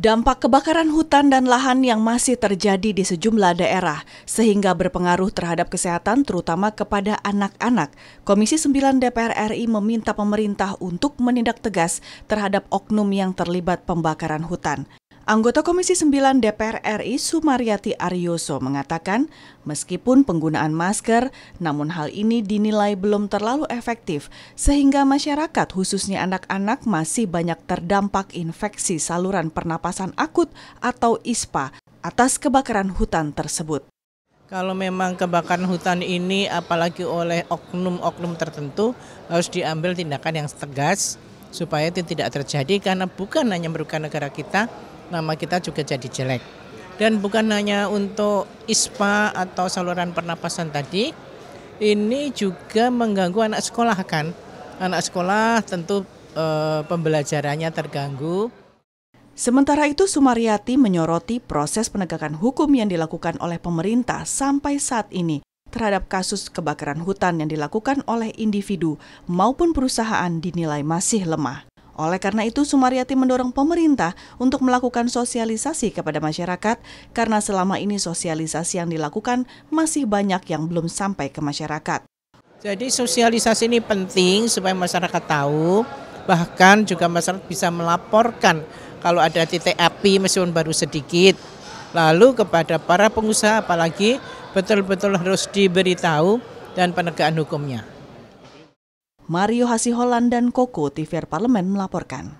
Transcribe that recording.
Dampak kebakaran hutan dan lahan yang masih terjadi di sejumlah daerah sehingga berpengaruh terhadap kesehatan terutama kepada anak-anak. Komisi 9 DPR RI meminta pemerintah untuk menindak tegas terhadap oknum yang terlibat pembakaran hutan. Anggota Komisi 9 DPR RI Sumaryati Aryoso mengatakan, meskipun penggunaan masker, namun hal ini dinilai belum terlalu efektif sehingga masyarakat khususnya anak-anak masih banyak terdampak infeksi saluran pernapasan akut atau ISPA atas kebakaran hutan tersebut. Kalau memang kebakaran hutan ini apalagi oleh oknum-oknum tertentu harus diambil tindakan yang tegas supaya itu tidak terjadi karena bukan hanya merugikan negara kita, nama kita juga jadi jelek. Dan bukan hanya untuk ISPA atau saluran pernapasan tadi, ini juga mengganggu anak sekolah kan. Anak sekolah tentu e, pembelajarannya terganggu. Sementara itu, Sumariati menyoroti proses penegakan hukum yang dilakukan oleh pemerintah sampai saat ini terhadap kasus kebakaran hutan yang dilakukan oleh individu maupun perusahaan dinilai masih lemah. Oleh karena itu, Sumariati mendorong pemerintah untuk melakukan sosialisasi kepada masyarakat karena selama ini sosialisasi yang dilakukan masih banyak yang belum sampai ke masyarakat. Jadi sosialisasi ini penting supaya masyarakat tahu, bahkan juga masyarakat bisa melaporkan kalau ada titik api meskipun baru sedikit lalu kepada para pengusaha apalagi betul-betul harus diberitahu dan penegakan hukumnya. Mario Hasiholan dan Koko TVR Parlemen melaporkan.